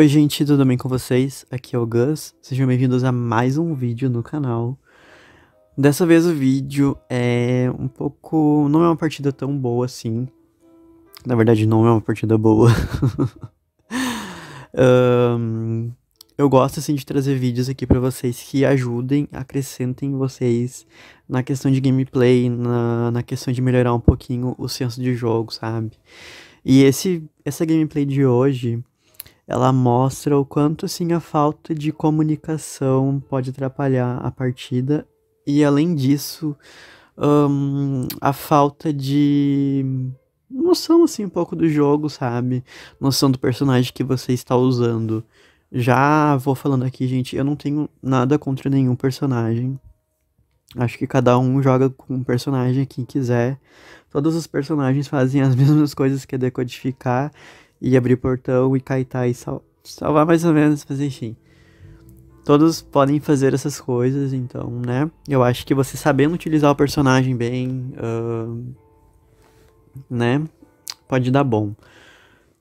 Oi gente, tudo bem com vocês? Aqui é o Gus, sejam bem-vindos a mais um vídeo no canal. Dessa vez o vídeo é um pouco... não é uma partida tão boa assim. Na verdade não é uma partida boa. um, eu gosto assim de trazer vídeos aqui para vocês que ajudem, acrescentem vocês na questão de gameplay, na, na questão de melhorar um pouquinho o senso de jogo, sabe? E esse, essa gameplay de hoje ela mostra o quanto assim a falta de comunicação pode atrapalhar a partida e além disso um, a falta de noção assim um pouco do jogo sabe noção do personagem que você está usando já vou falando aqui gente eu não tenho nada contra nenhum personagem Acho que cada um joga com um personagem que quiser. Todos os personagens fazem as mesmas coisas que é decodificar e abrir portão e caitar e sal salvar mais ou menos, mas enfim. Todos podem fazer essas coisas, então, né? Eu acho que você sabendo utilizar o personagem bem, uh, né? Pode dar bom.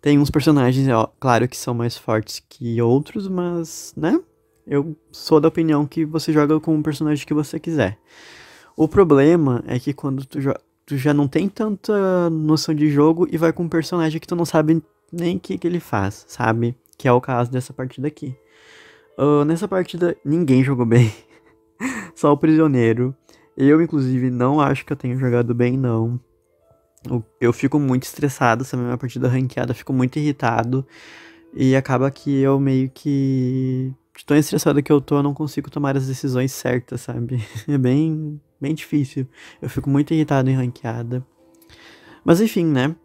Tem uns personagens, ó, claro, que são mais fortes que outros, mas, né? Eu sou da opinião que você joga com o personagem que você quiser. O problema é que quando tu, tu já não tem tanta noção de jogo e vai com um personagem que tu não sabe nem o que, que ele faz, sabe? Que é o caso dessa partida aqui. Uh, nessa partida, ninguém jogou bem. Só o prisioneiro. Eu, inclusive, não acho que eu tenho jogado bem, não. Eu, eu fico muito estressado essa minha partida ranqueada, fico muito irritado. E acaba que eu meio que. De tão estressado que eu tô, eu não consigo tomar as decisões certas, sabe? É bem, bem difícil. Eu fico muito irritado em ranqueada. Mas enfim, né?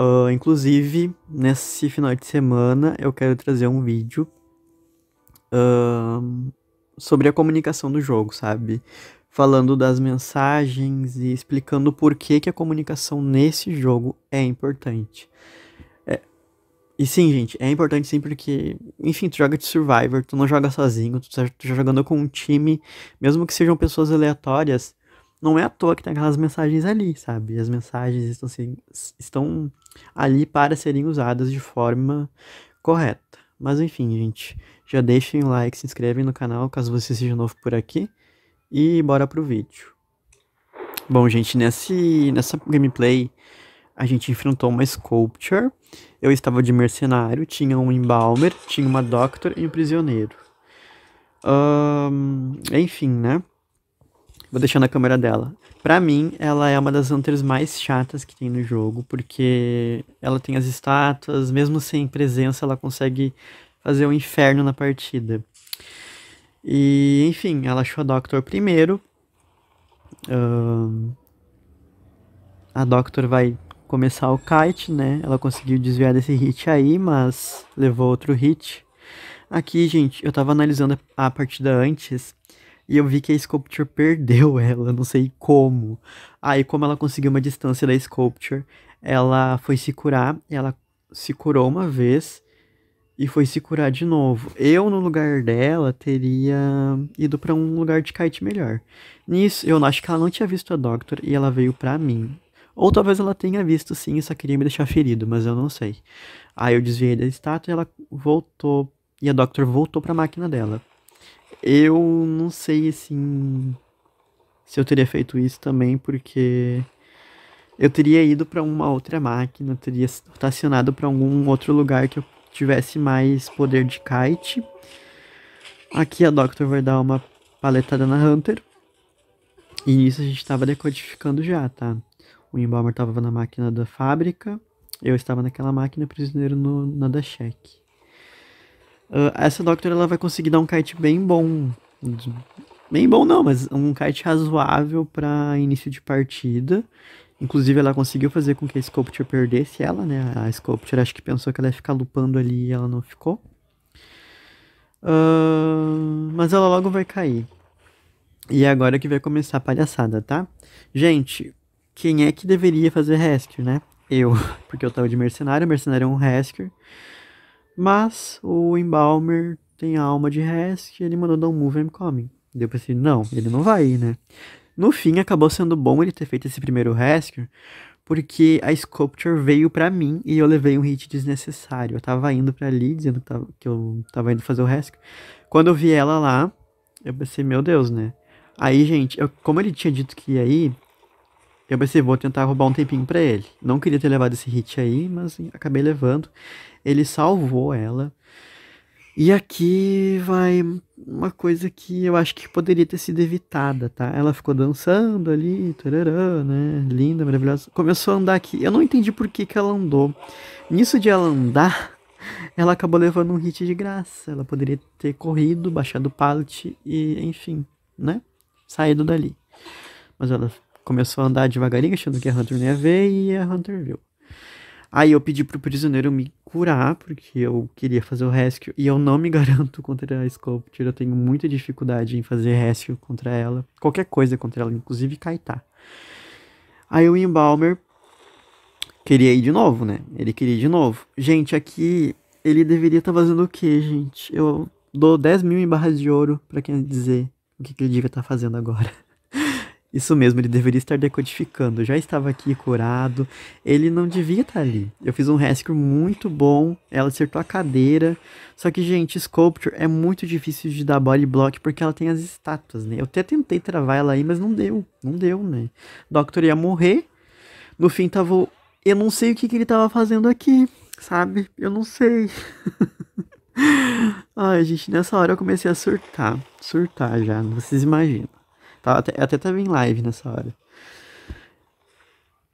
Uh, inclusive, nesse final de semana eu quero trazer um vídeo uh, sobre a comunicação do jogo, sabe? Falando das mensagens e explicando por que, que a comunicação nesse jogo é importante. É... E sim, gente, é importante sim porque, enfim, tu joga de Survivor, tu não joga sozinho, tu tá, tu tá jogando com um time, mesmo que sejam pessoas aleatórias, não é à toa que tem aquelas mensagens ali, sabe? As mensagens estão, estão ali para serem usadas de forma correta. Mas enfim, gente, já deixem o like, se inscrevem no canal caso você seja novo por aqui e bora pro vídeo. Bom, gente, nesse, nessa gameplay a gente enfrentou uma Sculpture, eu estava de mercenário, tinha um Embalmer, tinha uma Doctor e um prisioneiro. Um, enfim, né? Vou deixar na câmera dela. Para mim, ela é uma das hunters mais chatas que tem no jogo, porque ela tem as estátuas, mesmo sem presença, ela consegue fazer um inferno na partida. E, enfim, ela achou a Doctor primeiro. Uh, a Doctor vai começar o kite, né? Ela conseguiu desviar desse hit aí, mas levou outro hit. Aqui, gente, eu tava analisando a partida antes e eu vi que a Sculpture perdeu ela, não sei como. Aí, como ela conseguiu uma distância da Sculpture, ela foi se curar, ela se curou uma vez e foi se curar de novo. Eu, no lugar dela, teria ido para um lugar de kite melhor. Nisso, eu acho que ela não tinha visto a Doctor e ela veio para mim. Ou talvez ela tenha visto sim e só queria me deixar ferido, mas eu não sei. Aí eu desviei da estátua e ela voltou. E a Doctor voltou para a máquina dela. Eu não sei, assim, se eu teria feito isso também, porque eu teria ido para uma outra máquina, teria estacionado para algum outro lugar que eu tivesse mais poder de kite. Aqui a Doctor vai dar uma paletada na Hunter. E isso a gente estava decodificando já, tá? O Embalmer estava na máquina da fábrica, eu estava naquela máquina, prisioneiro no, na da cheque. Uh, essa Doctor ela vai conseguir dar um kite bem bom. Bem bom não, mas um kite razoável para início de partida. Inclusive ela conseguiu fazer com que a Sculpture perdesse ela, né? A Sculpture acho que pensou que ela ia ficar lupando ali e ela não ficou. Uh, mas ela logo vai cair. E é agora que vai começar a palhaçada, tá? Gente, quem é que deveria fazer rescue, né? Eu, porque eu tava de mercenário, mercenário é um rescue. Mas o Embalmer tem a alma de Hask e ele mandou dar um move I'm coming. Deu pra não, ele não vai ir, né? No fim, acabou sendo bom ele ter feito esse primeiro rescue, porque a Sculpture veio para mim e eu levei um hit desnecessário. Eu tava indo para ali, dizendo que, tava, que, eu tava indo fazer o rescue. Quando eu vi ela lá, eu pensei, meu Deus, né? Aí, gente, eu, como ele tinha dito que ia ir, eu pensei, vou tentar roubar um tempinho pra ele. Não queria ter levado esse hit aí, mas assim, acabei levando. Ele salvou ela. E aqui vai uma coisa que eu acho que poderia ter sido evitada, tá? Ela ficou dançando ali, tarará, né? Linda, maravilhosa. Começou a andar aqui. Eu não entendi por que, que ela andou. Nisso de ela andar, ela acabou levando um hit de graça. Ela poderia ter corrido, baixado o pallet e, enfim, né? Saído dali. Mas ela começou a andar devagarinho, achando que a Hunter não ia ver, e a Hunter viu. Aí eu pedi pro prisioneiro me curar, porque eu queria fazer o rescue, e eu não me garanto contra a Sculpture, eu tenho muita dificuldade em fazer rescue contra ela, qualquer coisa contra ela, inclusive Kaitá. Aí o Embalmer queria ir de novo, né? Ele queria ir de novo. Gente, aqui ele deveria estar tá fazendo o que, gente? Eu dou 10 mil em barras de ouro para quem dizer o que, que ele devia estar tá fazendo agora. Isso mesmo, ele deveria estar decodificando. já estava aqui curado. Ele não devia estar ali. Eu fiz um rescue muito bom. Ela acertou a cadeira. Só que, gente, Sculpture é muito difícil de dar body block porque ela tem as estátuas, né? Eu até tentei travar ela aí, mas não deu. Não deu, né? Doctor ia morrer. No fim, tava. Eu não sei o que, que ele tava fazendo aqui, sabe? Eu não sei. Ai, gente, nessa hora eu comecei a surtar. Surtar já, vocês imaginam. Tá, até, até tava tá em live nessa hora.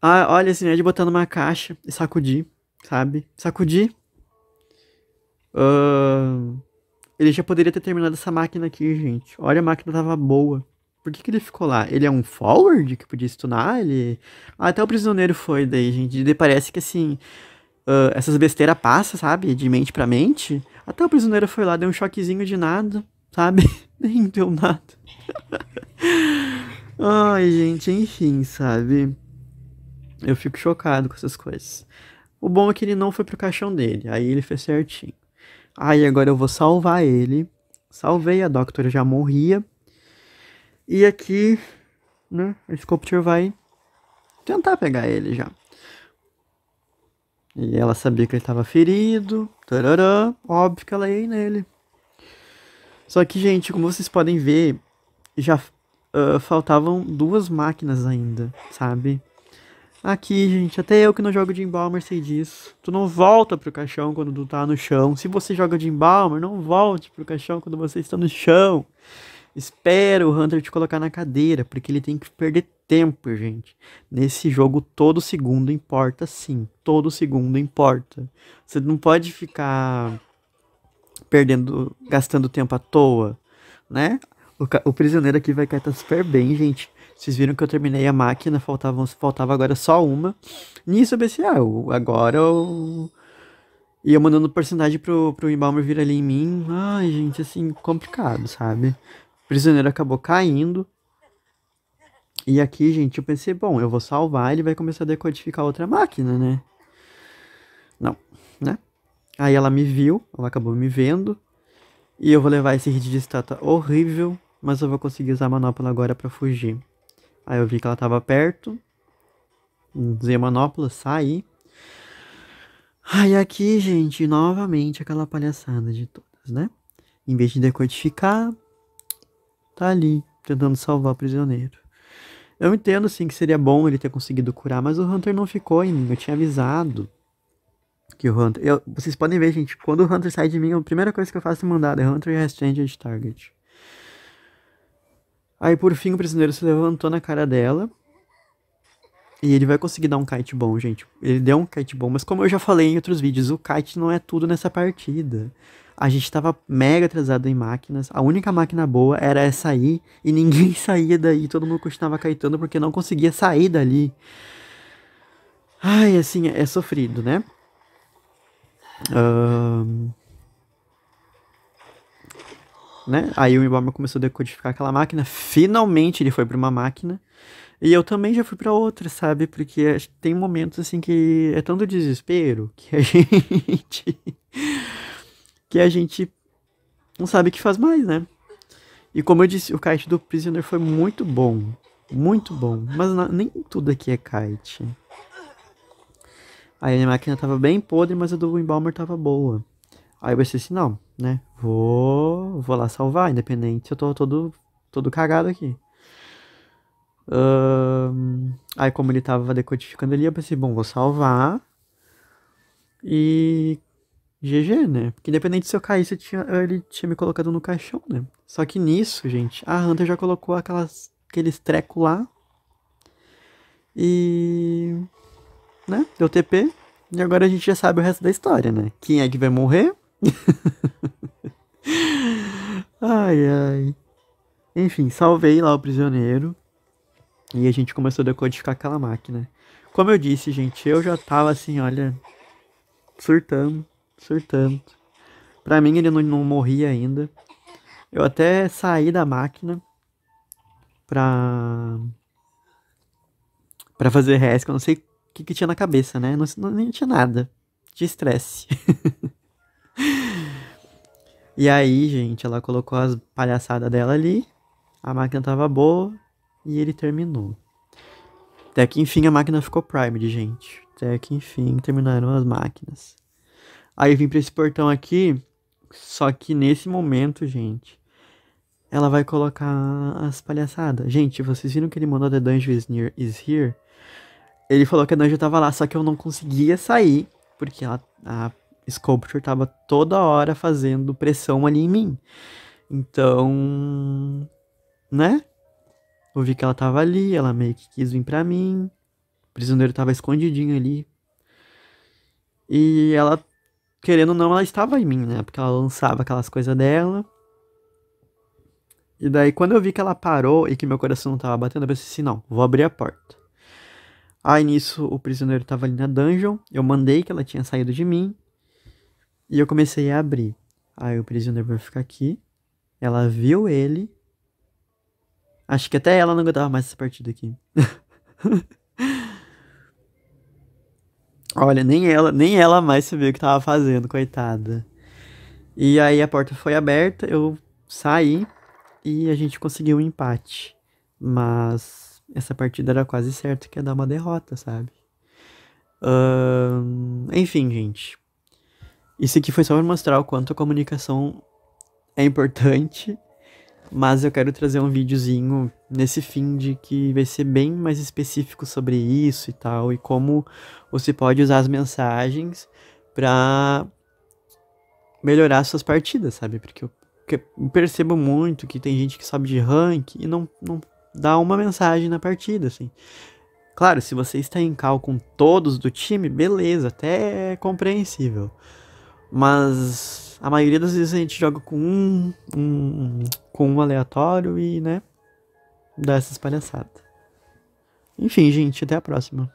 Ah, olha, assim, é de botar numa caixa e sacudir, sabe? Sacudir. Uh, ele já poderia ter terminado essa máquina aqui, gente. Olha, a máquina tava boa. Por que, que ele ficou lá? Ele é um forward que podia stunar? Ele... Ah, até o prisioneiro foi daí, gente. E parece que, assim, uh, essas besteiras passam, sabe? De mente para mente. Até o prisioneiro foi lá, deu um choquezinho de nada sabe? Nem deu nada. Ai, gente, enfim, sabe? Eu fico chocado com essas coisas. O bom é que ele não foi pro caixão dele, aí ele fez certinho. Aí agora eu vou salvar ele. Salvei, a Doctor já morria. E aqui, né, a Sculpture vai tentar pegar ele já. E ela sabia que ele estava ferido. Tarará, óbvio que ela ia nele. Só que, gente, como vocês podem ver, já uh, faltavam duas máquinas ainda, sabe? Aqui, gente, até eu que não jogo de embalmer sei disso. Tu não volta pro caixão quando tu tá no chão. Se você joga de embalmer, não volte pro caixão quando você está no chão. Espera o Hunter te colocar na cadeira, porque ele tem que perder tempo, gente. Nesse jogo, todo segundo importa, sim. Todo segundo importa. Você não pode ficar perdendo, gastando tempo à toa, né? O, o prisioneiro aqui vai cair tá super bem, gente. Vocês viram que eu terminei a máquina, faltavam, faltava agora só uma. Nisso eu pensei, ah, agora eu... E eu mandando personagem pro, pro Embalmer vir ali em mim. Ai, gente, assim, complicado, sabe? O prisioneiro acabou caindo. E aqui, gente, eu pensei, bom, eu vou salvar, ele vai começar a decodificar outra máquina, né? Não, né? Aí ela me viu, ela acabou me vendo. E eu vou levar esse hit de estátua horrível, mas eu vou conseguir usar a manopla agora para fugir. Aí eu vi que ela tava perto. Usei a manopla, saí. Aí aqui, gente, novamente aquela palhaçada de todas, né? Em vez de decodificar, tá ali, tentando salvar o prisioneiro. Eu entendo, sim, que seria bom ele ter conseguido curar, mas o Hunter não ficou em mim, eu tinha avisado que o Hunter. Eu, vocês podem ver, gente, quando o Hunter sai de mim, a primeira coisa que eu faço é mandar é Hunter de Target. Aí por fim o prisioneiro se levantou na cara dela. E ele vai conseguir dar um kite bom, gente. Ele deu um kite bom, mas como eu já falei em outros vídeos, o kite não é tudo nessa partida. A gente tava mega atrasado em máquinas. A única máquina boa era essa aí. E ninguém saía daí. Todo mundo continuava kaitando porque não conseguia sair dali. Ai, assim, é sofrido, né? né? Aí o Ibama começou a decodificar aquela máquina. Finalmente ele foi para uma máquina. E eu também já fui para outra, sabe? Porque tem momentos assim que é tanto desespero que a gente. que a gente não sabe o que faz mais, né? E como eu disse, o kite do Prisoner foi muito bom. Muito bom. Mas nem tudo aqui é kite. Aí a máquina tava bem podre, mas a do embalmer tava boa. Aí eu pensei assim, não, né? Vou, vou lá salvar, independente. Eu tô todo, todo cagado aqui. Um, aí como ele tava decodificando ali, eu pensei, bom, vou salvar. E GG, né? Porque independente se eu caísse, eu tinha, ele tinha me colocado no caixão, né? Só que nisso, gente, a Hunter já colocou aquelas, aqueles trecos lá. E né? Deu TP. E agora a gente já sabe o resto da história, né? Quem é que vai morrer? ai, ai. Enfim, salvei lá o prisioneiro. E a gente começou a decodificar aquela máquina. Como eu disse, gente, eu já tava assim, olha. Surtando, surtando. Pra mim ele não, não morria ainda. Eu até saí da máquina pra. pra fazer resca. eu não sei que, que tinha na cabeça, né? Não, não, não tinha nada. Tinha estresse. e aí, gente, ela colocou as palhaçadas dela ali. A máquina tava boa e ele terminou. Até que enfim a máquina ficou primed, gente. Até que enfim terminaram as máquinas. Aí vim para esse portão aqui, só que nesse momento, gente, ela vai colocar as palhaçadas. Gente, vocês viram que ele mandou The Dungeon is, near, is Here? Ele falou que a Nanja tava lá, só que eu não conseguia sair, porque ela, a Sculpture tava toda hora fazendo pressão ali em mim. Então, né? Eu vi que ela tava ali, ela meio que quis vir pra mim. O prisioneiro tava escondidinho ali. E ela, querendo ou não, ela estava em mim, né? Porque ela lançava aquelas coisas dela. E daí, quando eu vi que ela parou e que meu coração não tava batendo, eu pensei assim: não, vou abrir a porta. Aí nisso o prisioneiro estava ali na dungeon, eu mandei que ela tinha saído de mim e eu comecei a abrir. Aí o prisioneiro vai ficar aqui, ela viu ele. Acho que até ela não aguentava mais essa partida aqui. Olha, nem ela, nem ela mais sabia o que estava fazendo, coitada. E aí a porta foi aberta, eu saí e a gente conseguiu um empate. Mas essa partida era quase certa que ia dar uma derrota, sabe? Uh, enfim, gente. Isso aqui foi só para mostrar o quanto a comunicação é importante. Mas eu quero trazer um videozinho nesse fim de que vai ser bem mais específico sobre isso e tal. E como você pode usar as mensagens para melhorar suas partidas, sabe? Porque eu percebo muito que tem gente que sobe de rank e não, não dar uma mensagem na partida, assim. Claro, se você está em cal com todos do time, beleza, até é compreensível. Mas a maioria das vezes a gente joga com um, um com um aleatório e, né, dá essas palhaçadas. Enfim, gente, até a próxima.